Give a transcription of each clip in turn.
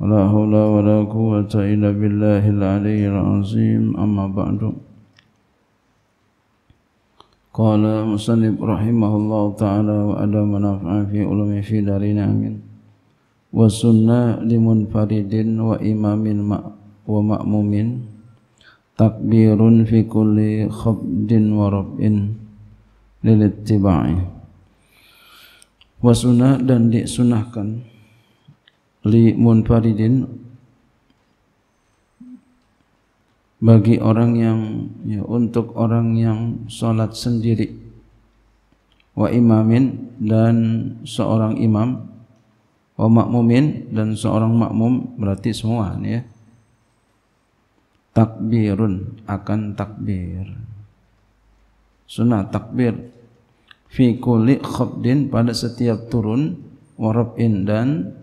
ولا حول ولا قوة إلا بالله العلي العظيم أما بعد قال مسلم رحمه الله تعالى وأدى منافع في علم في دارنا آمين وسنة لمنفرد وإمام ومأموم تكبير في كل خبد ورب للاتباع وسنة dan disunahkan li munfaridin bagi orang yang ya untuk orang yang salat sendiri wa imamin dan seorang imam wa makmumin dan seorang makmum berarti semua ya takbirun akan takbir sunnah takbir fi kulli khabdin pada setiap turun warabin dan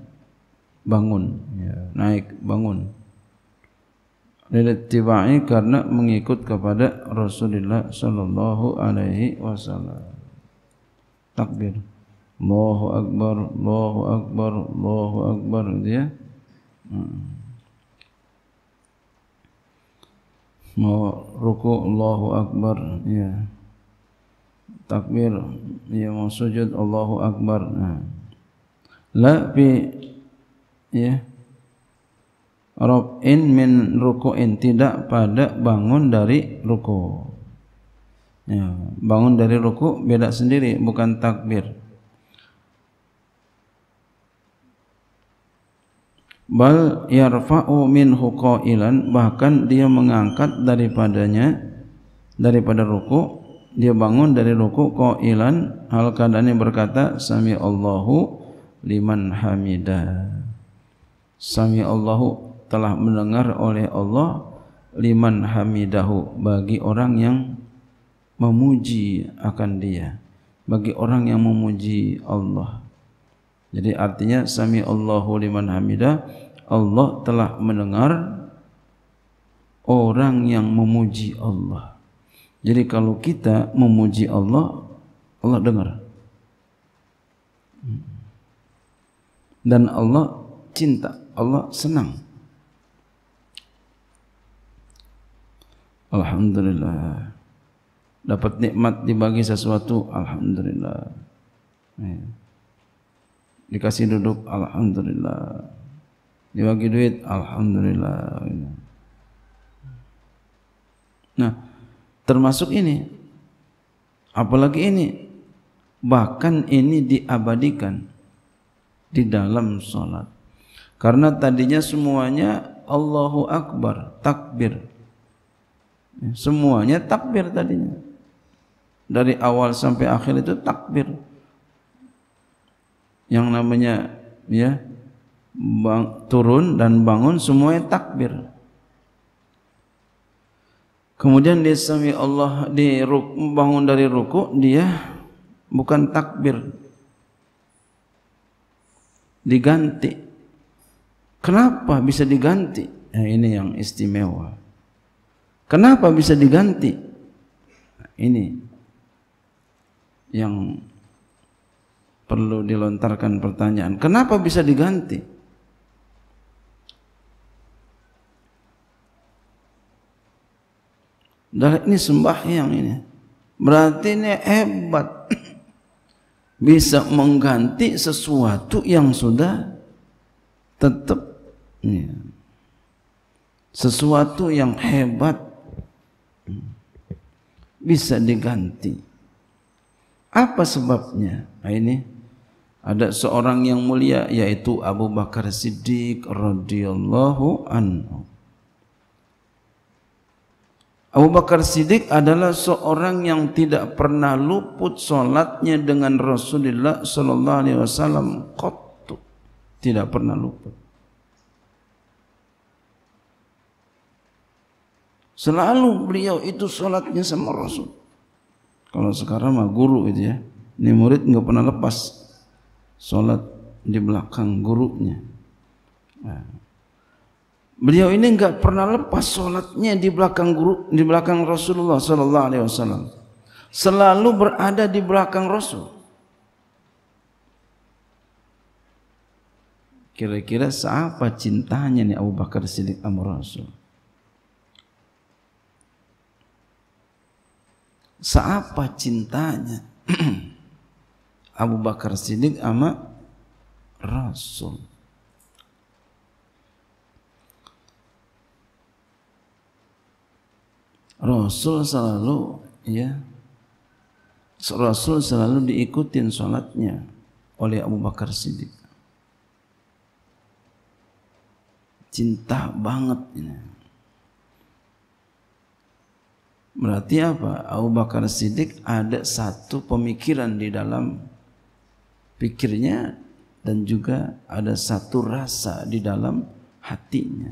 bangun ya. naik bangun lilittibai karena mengikut kepada Rasulullah sallallahu alaihi wasallam takbir Allah akbar Allah akbar Allah akbar Dia ya hmm. mau ruku Allahu akbar ya takbir ya mau sujud Allahu akbar nah la ya rob'in min ruku'in tidak pada bangun dari ruku ya, bangun dari ruku beda sendiri bukan takbir bal yarfa'u min huqailan bahkan dia mengangkat daripadanya daripada ruku dia bangun dari ruku qailan hal kadani berkata sami Allahu liman hamidah Sami Allahu telah mendengar oleh Allah liman hamidahu bagi orang yang memuji akan dia bagi orang yang memuji Allah jadi artinya sami Allahu liman hamidah, Allah telah mendengar orang yang memuji Allah jadi kalau kita memuji Allah Allah dengar dan Allah cinta Allah senang. Alhamdulillah. Dapat nikmat dibagi sesuatu, alhamdulillah. Ya. Dikasih duduk, alhamdulillah. Dibagi duit, alhamdulillah. Nah, termasuk ini. Apalagi ini. Bahkan ini diabadikan di dalam salat. Karena tadinya semuanya Allahu Akbar, takbir. Semuanya takbir tadinya. Dari awal sampai akhir itu takbir. Yang namanya ya bang, turun dan bangun semuanya takbir. Kemudian dia sami Allah di bangun dari ruku dia bukan takbir. Diganti Kenapa bisa diganti? Nah, ini yang istimewa. Kenapa bisa diganti? Nah, ini yang perlu dilontarkan pertanyaan. Kenapa bisa diganti? Dan ini sembahyang ini. Berarti ini hebat. Bisa mengganti sesuatu yang sudah tetap Ya. Sesuatu yang hebat bisa diganti. Apa sebabnya? Nah ini ada seorang yang mulia yaitu Abu Bakar Siddiq radhiyallahu anhu. Abu Bakar Siddiq adalah seorang yang tidak pernah luput solatnya dengan Rasulullah sallallahu alaihi wasallam qattu. Tidak pernah luput. Selalu beliau itu solatnya sama Rasul. Kalau sekarang mah guru itu ya, ini murid nggak pernah lepas solat di belakang gurunya. Nah. Beliau ini enggak pernah lepas solatnya di belakang guru di belakang Rasulullah sallallahu alaihi wasallam. Selalu berada di belakang Rasul. Kira-kira siapa cintanya ni Abu Bakar Siddiq sama Rasul? seapa cintanya Abu Bakar Siddiq sama Rasul. Rasul selalu ya Rasul selalu diikutin sholatnya oleh Abu Bakar Siddiq. Cinta banget ini. Ya Berarti apa? Abu Bakar Siddiq ada satu pemikiran di dalam pikirnya dan juga ada satu rasa di dalam hatinya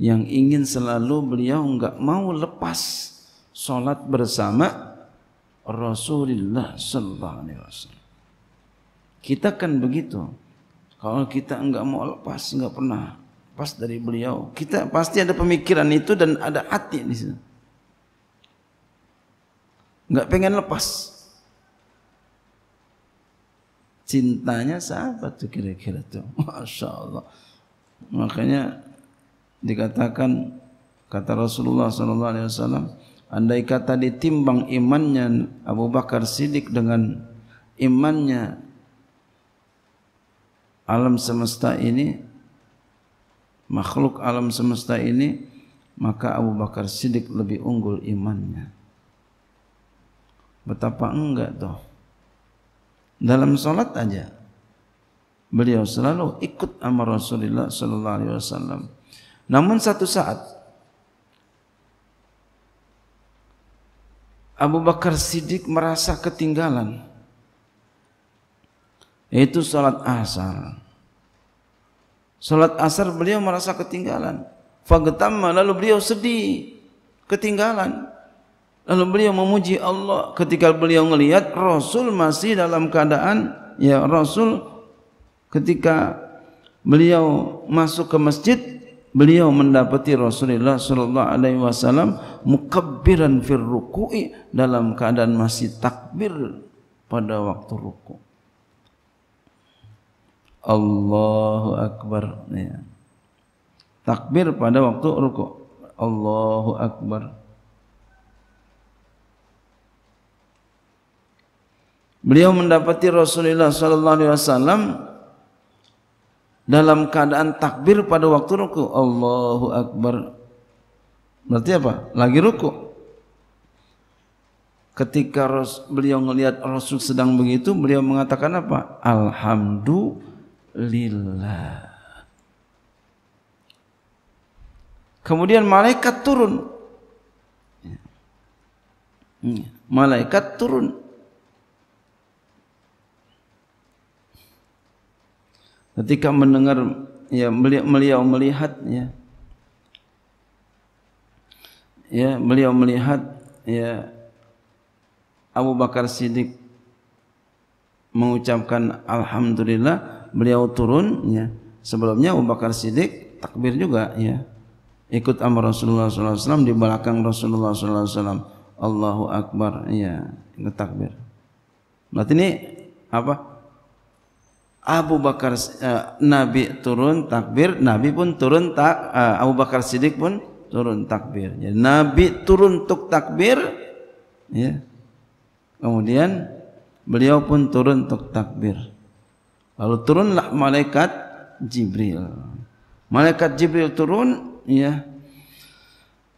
yang ingin selalu beliau enggak mau lepas solat bersama Rasulullah sallallahu alaihi wasallam. Kita kan begitu. Kalau kita enggak mau lepas, enggak pernah lepas dari beliau. Kita pasti ada pemikiran itu dan ada hati di situ. Enggak pengen lepas. Cintanya siapa tu kira-kira tu, Masya Allah. Makanya dikatakan kata Rasulullah Sallallahu Alaihi Wasallam, andai kata ditimbang imannya Abu Bakar Siddiq dengan imannya alam semesta ini, makhluk alam semesta ini, maka Abu Bakar Siddiq lebih unggul imannya. Betapa enggak tuh. Dalam salat aja beliau selalu ikut amar Rasulullah sallallahu alaihi wasallam. Namun satu saat Abu Bakar Siddiq merasa ketinggalan. Itu salat asar. Salat asar beliau merasa ketinggalan. Fagetama lalu beliau sedih ketinggalan. Lalu beliau memuji Allah ketika beliau melihat Rasul masih dalam keadaan ya Rasul ketika beliau masuk ke masjid beliau mendapati Rasulullah sallallahu alaihi wasallam mukabbiran fir ruku'i dalam keadaan masih takbir pada waktu ruku. Allahu akbar ya. Takbir pada waktu ruku. Allahu akbar. beliau mendapati Rasulullah sallallahu alaihi wasallam dalam keadaan takbir pada waktu ruku Allahu akbar berarti apa lagi ruku ketika beliau melihat Rasul sedang begitu beliau mengatakan apa alhamdulillah kemudian malaikat turun hmm. malaikat turun ketika mendengar ya beliau, beliau melihat ya ya beliau melihat ya Abu Bakar Siddiq mengucapkan alhamdulillah beliau turun ya sebelumnya Abu Bakar Siddiq takbir juga ya ikut amar Rasulullah sallallahu alaihi wasallam di belakang Rasulullah sallallahu alaihi wasallam Allahu akbar ya ngetakbir berarti ini apa Abu Bakar uh, Nabi turun takbir, Nabi pun turun tak uh, Abu Bakar Siddiq pun turun takbir. Jadi Nabi turun untuk takbir ya. Kemudian beliau pun turun untuk takbir. Lalu turunlah malaikat Jibril. Malaikat Jibril turun ya.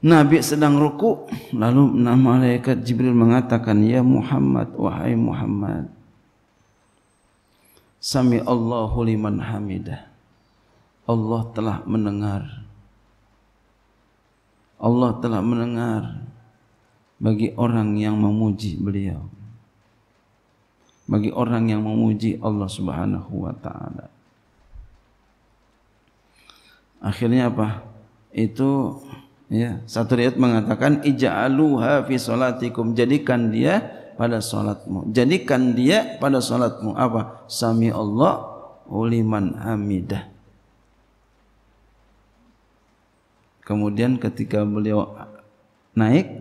Nabi sedang ruku lalu malaikat Jibril mengatakan ya Muhammad wahai Muhammad Sami Allahu liman hamidah. Allah telah mendengar. Allah telah mendengar bagi orang yang memuji beliau. Bagi orang yang memuji Allah Subhanahu wa taala. Akhirnya apa? Itu ya, satu riwayat mengatakan ija'aluha fi salatikum jadikan dia pada salatmu. Jadikan dia pada salatmu apa? Sami Allah uliman hamidah. Kemudian ketika beliau naik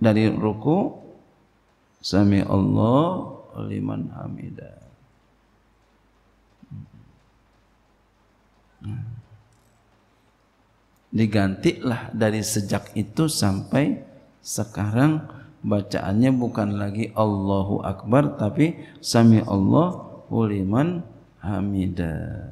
dari ruku Sami Allah liman hamidah. digantilah dari sejak itu sampai sekarang bacaannya bukan lagi Allahu Akbar tapi Sami Allah Uliman Hamida.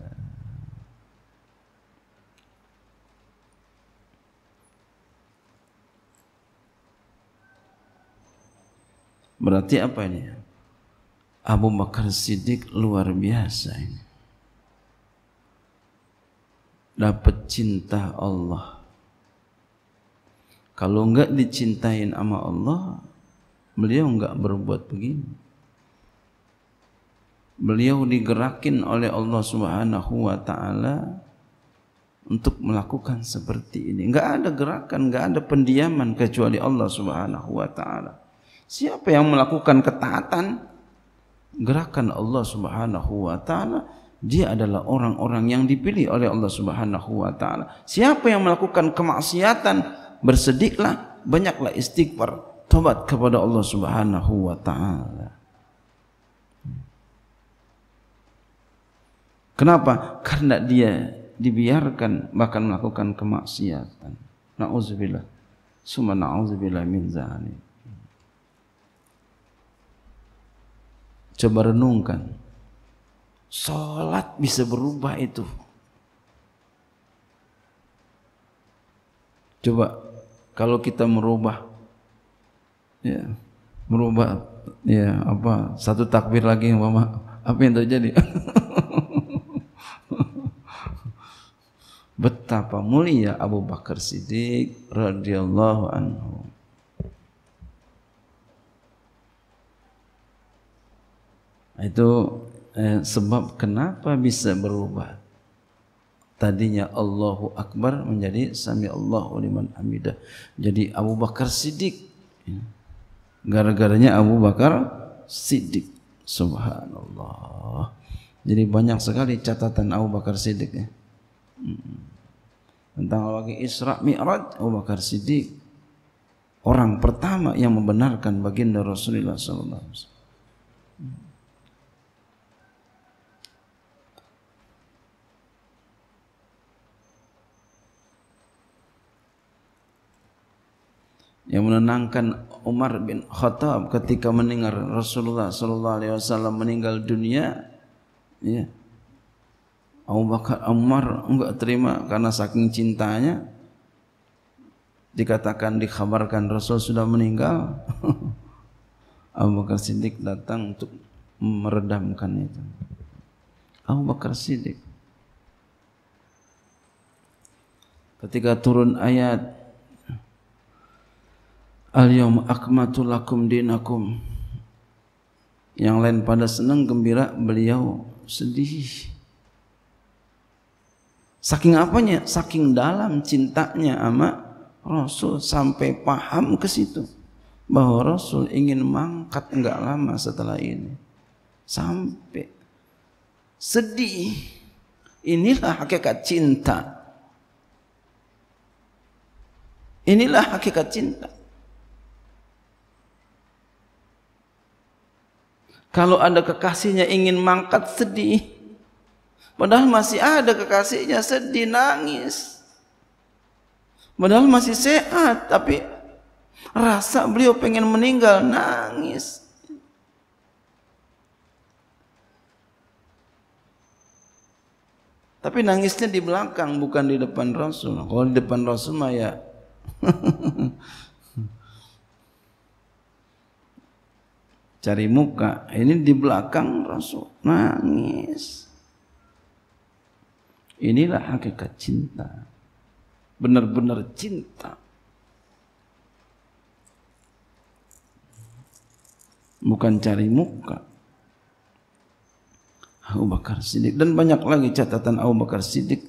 Berarti apa ini? Abu Bakar Siddiq luar biasa ini. Dapat cinta Allah kalau enggak dicintain sama Allah beliau enggak berbuat begini beliau digerakin oleh Allah Subhanahu wa taala untuk melakukan seperti ini enggak ada gerakan enggak ada pendiaman kecuali Allah Subhanahu wa taala siapa yang melakukan ketaatan gerakan Allah Subhanahu wa taala dia adalah orang-orang yang dipilih oleh Allah Subhanahu wa taala. Siapa yang melakukan kemaksiatan, bersediklah banyaklah istighfar tobat kepada Allah Subhanahu wa taala kenapa karena dia dibiarkan bahkan melakukan kemaksiatan Nauzubillah, summa Nauzubillah min zani coba renungkan salat bisa berubah itu coba kalau kita merubah ya merubah ya apa satu takbir lagi mama apa yang terjadi betapa mulia Abu Bakar Siddiq radhiyallahu anhu itu eh, sebab kenapa bisa berubah tadinya Allahu Akbar menjadi Sami Allahu liman hamidah. Jadi Abu Bakar Siddiq. Ya. Gara-garanya Abu Bakar Siddiq. Subhanallah. Jadi banyak sekali catatan Abu Bakar Siddiq ya. Hmm. Tentang waktu Isra Mi'raj Abu Bakar Siddiq orang pertama yang membenarkan baginda Rasulullah SAW. yang menenangkan Umar bin Khattab ketika mendengar Rasulullah sallallahu alaihi wasallam meninggal dunia ya Abu Bakar Umar enggak terima karena saking cintanya dikatakan dikhabarkan Rasul sudah meninggal Abu Bakar Siddiq datang untuk meredamkan itu Abu Bakar Siddiq ketika turun ayat Al-yawm akmatu lakum dinakum Yang lain pada senang gembira Beliau sedih Saking apanya? Saking dalam cintanya sama Rasul sampai paham ke situ bahwa Rasul ingin mangkat enggak lama setelah ini. Sampai sedih. Inilah hakikat cinta. Inilah hakikat cinta. Kalau ada kekasihnya ingin mangkat sedih. Padahal masih ada kekasihnya sedih nangis. Padahal masih sehat tapi rasa beliau pengen meninggal nangis. Tapi nangisnya di belakang bukan di depan Rasul. Kalau di depan Rasul mah ya cari muka ini di belakang rasul nangis inilah hakikat cinta benar-benar cinta bukan cari muka Abu Bakar Siddiq dan banyak lagi catatan Abu Bakar Siddiq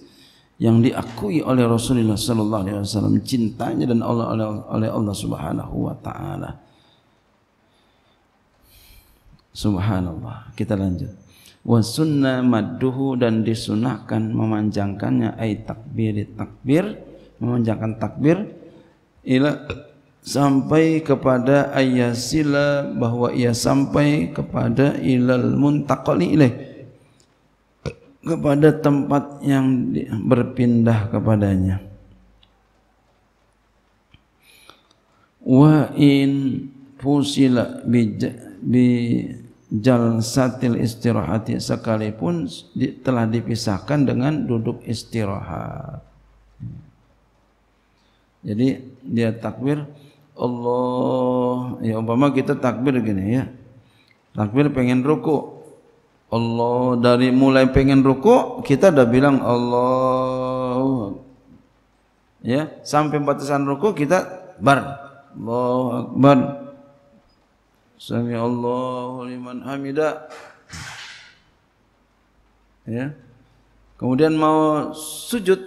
yang diakui oleh Rasulullah sallallahu alaihi wasallam cintanya dan Allah oleh Allah Subhanahu wa taala. Subhanallah. Kita lanjut. Wa sunna madduhu dan disunahkan memanjangkannya ai takbir takbir memanjangkan takbir ila sampai kepada ayasila bahwa ia sampai kepada ilal muntaqali ilaih kepada tempat yang berpindah kepadanya wa in fusila bijak di bi jalsatil istirahati sekalipun di, telah dipisahkan dengan duduk istirahat. Jadi dia takbir Allah ya umpama kita takbir gini ya. Takbir pengen ruku. Allah dari mulai pengen ruku kita dah bilang Allah. Ya, sampai batasan ruku kita bar. Allahu Akbar. Sami Allahu liman hamida. Ya. Kemudian mau sujud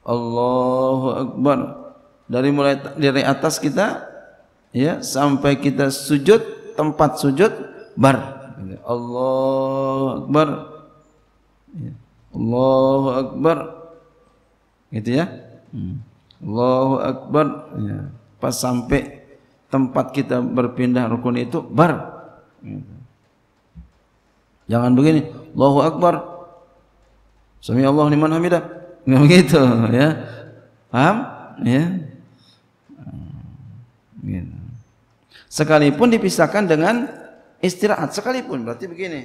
Allahu akbar dari mulai dari atas kita ya sampai kita sujud tempat sujud bar. Allahu akbar. Ya. Allahu akbar. Gitu ya. Hmm. Allahu akbar. Ya. Pas sampai tempat kita berpindah rukun itu bar. Jangan begini, Allahu Akbar. Sami Allah liman hamidah. Enggak begitu, ya. Paham? Ya. Sekalipun dipisahkan dengan istirahat sekalipun berarti begini.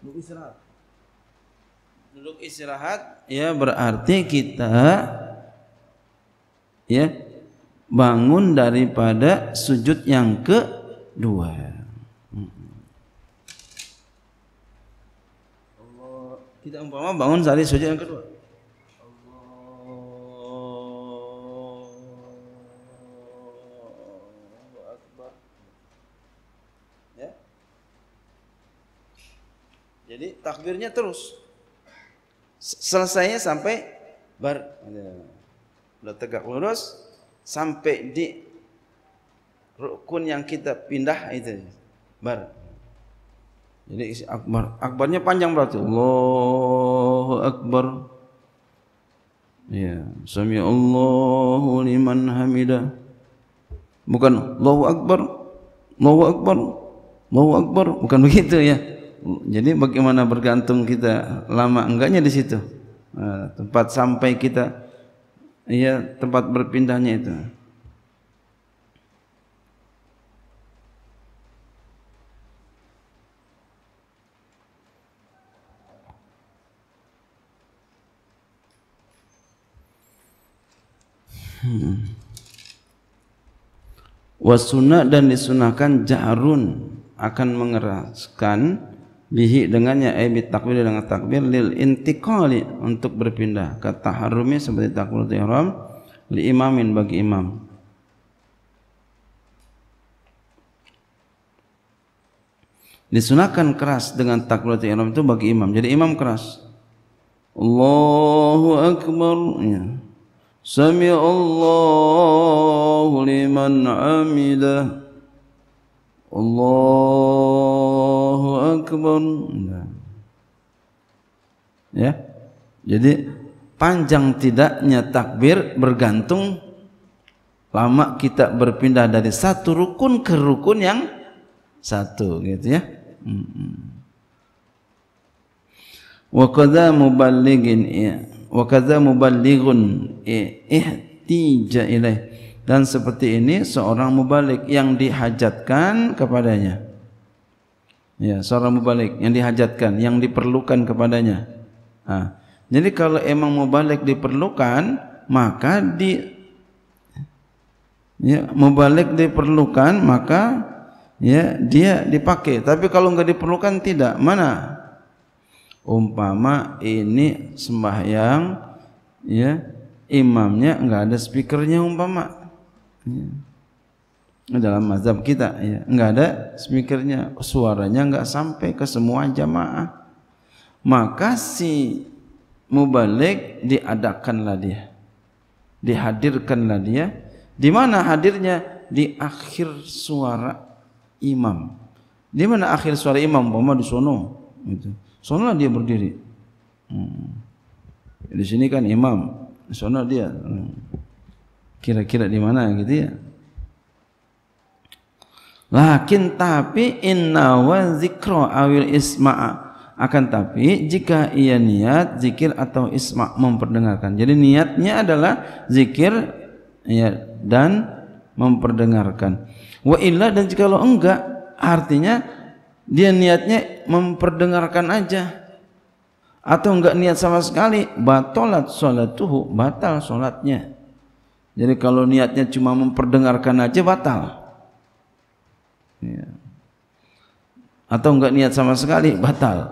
Duduk istirahat. Duduk istirahat ya berarti kita ya bangun daripada sujud yang kedua. Allah, kita umpama bangun dari sujud yang kedua. Ya. Jadi takbirnya terus. Selesainya sampai bar. Udah tegak lurus, sampai di rukun yang kita pindah itu bar jadi isi akbar akbarnya panjang berarti Allah akbar ya sami Allahu liman hamida bukan Allah akbar Allah akbar Allahu akbar bukan begitu ya jadi bagaimana bergantung kita lama enggaknya di situ ah, tempat sampai kita ya tempat berpindahnya itu. Hmm. Wasunah dan disunahkan jarun akan mengeraskan bihi dengannya ai bi takbir dengan takbir lil intiqali untuk berpindah ke taharrumi seperti takbiratul ihram li imamin bagi imam disunahkan keras dengan takbiratul ihram itu bagi imam jadi imam keras Allahu akbar ya sami Allahu liman amida Allah kebun. Ya. Jadi panjang tidaknya takbir bergantung lama kita berpindah dari satu rukun ke rukun yang satu gitu ya. Wa qadha muballighin wa qadha muballighun ihtija ilaih dan seperti ini seorang mubalik yang dihajatkan kepadanya ya seorang mubalik yang dihajatkan yang diperlukan kepadanya nah, ha. jadi kalau emang mubalik diperlukan maka di ya mubalik diperlukan maka ya dia dipakai tapi kalau enggak diperlukan tidak mana umpama ini sembahyang ya imamnya enggak ada speakernya umpama ya dalam mazhab kita ya. enggak ada speakernya suaranya enggak sampai ke semua jamaah maka si mubalik diadakanlah dia dihadirkanlah dia di mana hadirnya di akhir suara imam di mana akhir suara imam bama di sono gitu sono dia berdiri hmm. di sini kan imam sono dia hmm. kira-kira di mana gitu ya Lakin tapi inna wa zikro awil isma'a akan tapi jika ia niat zikir atau isma memperdengarkan. Jadi niatnya adalah zikir ya, dan memperdengarkan. Wa illa dan jika lo enggak artinya dia niatnya memperdengarkan aja atau enggak niat sama sekali batalat salatuhu batal salatnya. Jadi kalau niatnya cuma memperdengarkan aja batal ya. atau enggak niat sama sekali batal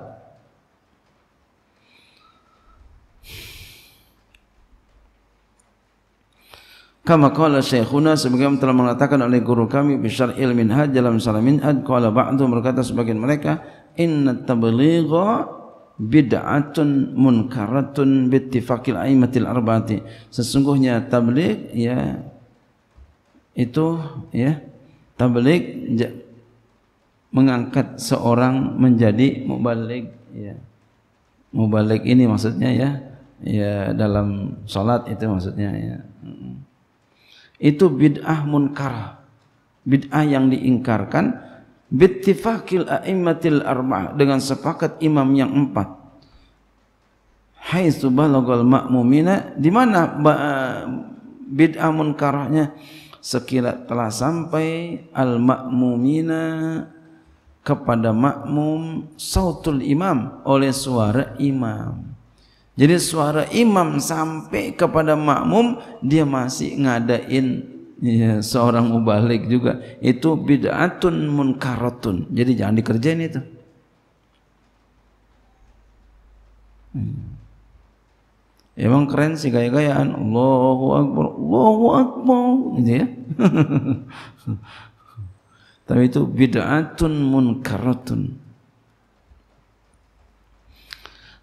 kama qala syekhuna sebagaimana telah mengatakan oleh guru kami bisyar ilmin had dalam salamin ad qala ba'du berkata sebagian mereka inna tablighu bid'atun munkaratun bittifaqil aimatil arbaati sesungguhnya tabligh ya itu ya tablik mengangkat seorang menjadi mubalik ya mubalik ini maksudnya ya ya dalam salat itu maksudnya ya itu bid'ah munkar bid'ah yang diingkarkan bittifaqil a'immatil arba' dengan sepakat imam yang empat hai subhanallahul ma'mumina di mana bid'ah munkarahnya sekira telah sampai al makmumina kepada makmum sautul imam oleh suara imam. Jadi suara imam sampai kepada makmum dia masih ngadain ya, seorang mubalik juga itu bid'atun munkaratun. Jadi jangan dikerjain itu. Hmm. Emang keren sih gaya-gayaan. Allahu Akbar, Allahu Akbar. Gitu ya. Tapi itu bid'atun munkaratun.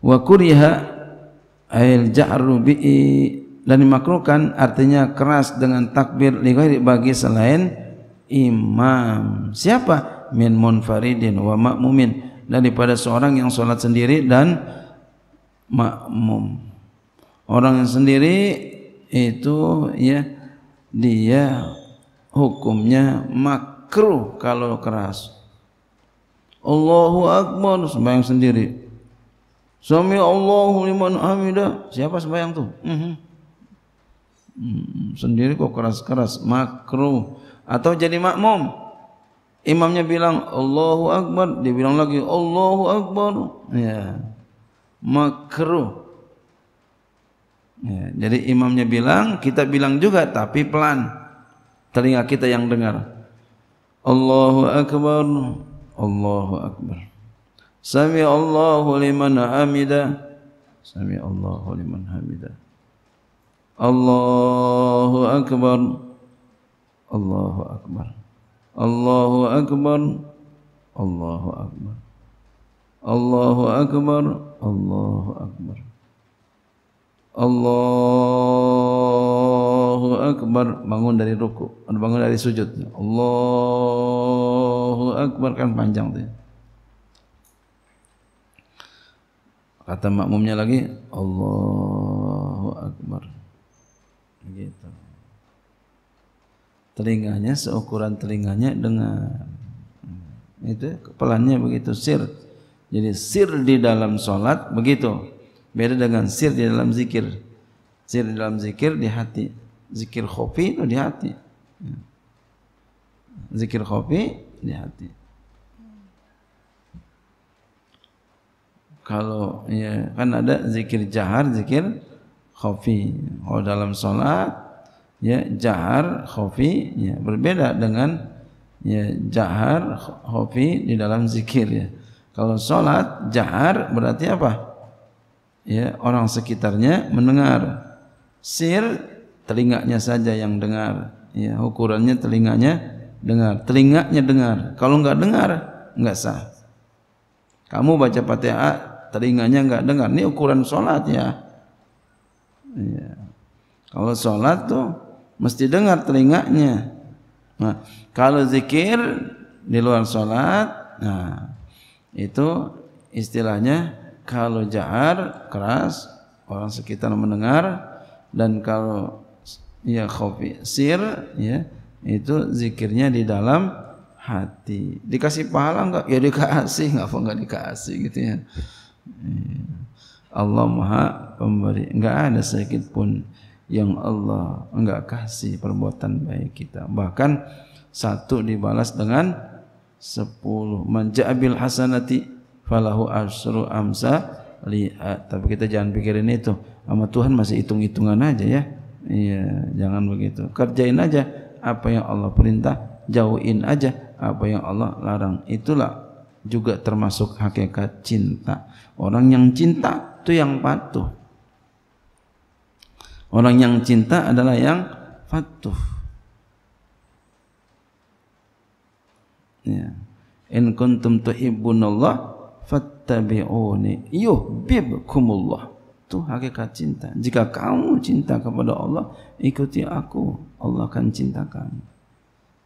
Wa kuriha ail ja'ru bi dan dimakruhkan artinya keras dengan takbir lighairi bagi selain imam. Siapa? Min munfaridin wa ma'mumin daripada seorang yang salat sendiri dan makmum orang sendiri itu ya dia hukumnya makruh kalau keras Allahu Akbar sembahyang sendiri Sami Allahu liman hamida siapa sembahyang tuh mhm. uh -huh. hmm, sendiri kok keras-keras makruh atau jadi makmum imamnya bilang Allahu Akbar dia bilang lagi Allahu Akbar ya makruh Ya, jadi imamnya bilang, kita bilang juga tapi pelan. Telinga kita yang dengar. Allahu Akbar. Allahu Akbar. Sami Allahu liman hamida. Sami Allahu liman hamida. Allahu Akbar. Allahu Akbar. Allahu Akbar. Allahu Akbar. Allahu Akbar. Allahu Akbar. Allahu Akbar. Allahu Akbar bangun dari ruku bangun dari sujud Allahu Akbar kan panjang tu. Ya. kata makmumnya lagi Allahu Akbar gitu telinganya seukuran telinganya dengan hmm, itu kepalanya begitu sir jadi sir di dalam solat begitu Beda dengan sir di dalam zikir. sir di dalam zikir di hati. Zikir khofi itu di hati. Zikir khofi di hati. Kalau ya kan ada zikir jahar, zikir khofi. Kalau oh, dalam sholat ya jahar khofi ya berbeda dengan ya jahar khofi di dalam zikir ya. Kalau sholat jahar berarti apa? ya, orang sekitarnya mendengar. Sir telinganya saja yang dengar. Ya, ukurannya telinganya dengar. Telinganya dengar. Kalau enggak dengar, enggak sah. Kamu baca Fatihah, telinganya enggak dengar. Ini ukuran salat ya. Ya. Kalau salat tuh mesti dengar telinganya. Nah, kalau zikir di luar salat, nah itu istilahnya kalau jahar keras orang sekitar mendengar dan kalau ya khafi sir ya itu zikirnya di dalam hati dikasih pahala enggak ya dikasih enggak apa enggak dikasih gitu ya Allah Maha Pemberi enggak ada sedikit pun yang Allah enggak kasih perbuatan baik kita bahkan satu dibalas dengan sepuluh manja'abil hasanati falahu asru amsa li eh, tapi kita jangan pikirin itu sama Tuhan masih hitung-hitungan aja ya iya jangan begitu kerjain aja apa yang Allah perintah jauhin aja apa yang Allah larang itulah juga termasuk hakikat cinta orang yang cinta itu yang patuh orang yang cinta adalah yang patuh ya in kuntum tuhibbunallah fattabi'uni yuhibbukumullah itu hakikat cinta jika kamu cinta kepada Allah ikuti aku Allah akan cinta kamu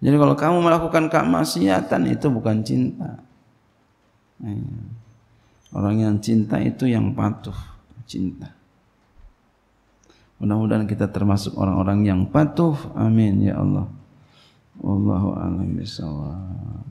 jadi kalau kamu melakukan kemaksiatan itu bukan cinta orang yang cinta itu yang patuh cinta mudah-mudahan kita termasuk orang-orang yang patuh amin ya Allah wallahu a'lam bissawab